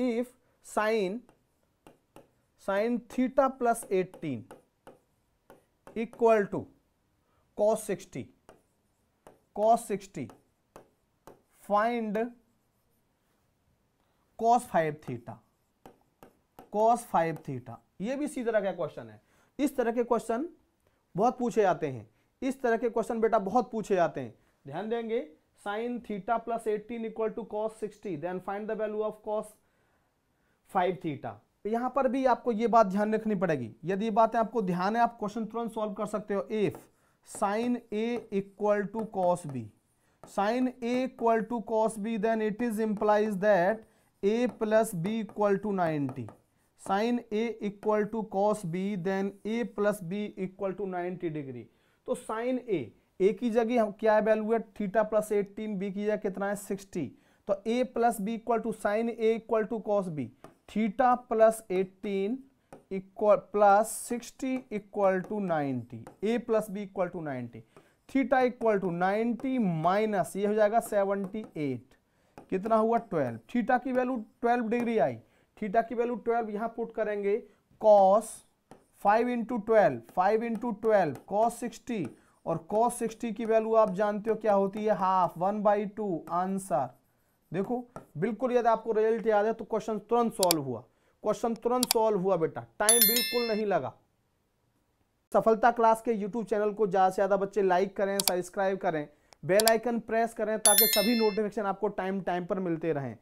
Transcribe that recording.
if sine sine theta plus eighteen equal to cos sixty cos sixty find cos five theta cos five theta ये भी इसी तरह का question है इस तरह के क्वेश्चन बहुत पूछे जाते हैं इस तरह के क्वेश्चन बेटा बहुत पूछे जाते हैं ध्यान देंगे sine theta plus eighteen equal to cos sixty then find the value of cos five theta तो यहाँ पर भी आपको ये बात ध्यान रखनी पड़ेगी यदि ये बातें आपको ध्यान है आप क्वेश्चन तुरंत सॉल्व कर सकते हो if sine A equal to cos B sine A equal to cos B then it is implies that A plus B equal to ninety sine A equal to cos B then A plus B equal to ninety degree तो sine A A की जगह हम क्या है value है theta plus eighteen B की जगह कितना है सिक्सटी तो A plus B equal to sine A equal to cos B theta plus eighteen equal plus sixty equal to ninety A plus B equal to ninety theta equal to ninety minus ये हो जाएगा seventy eight कितना हुआ twelve theta की वैल्यू twelve degree आई theta की वैल्यू ट्वेल्व यहाँ पुट करेंगे cos five into twelve five into twelve cos sixty और कॉस सिक्सटी की वैल्यू आप जानते हो क्या होती है half one by two answer देखो बिल्कुल यदि आपको रिजल्ट याद है तो क्वेश्चन तुरंत सॉल्व हुआ क्वेश्चन तुरंत सॉल्व हुआ बेटा टाइम बिल्कुल नहीं लगा सफलता क्लास के यूट्यूब चैनल को ज़्यादा से ज़्यादा बच्चे लाइक करें सब्सक्राइब करें बेल आइकन प्रेस करें ताकि सभी नोटिफिकेशन आपको टाइम टाइम पर मिलते रहें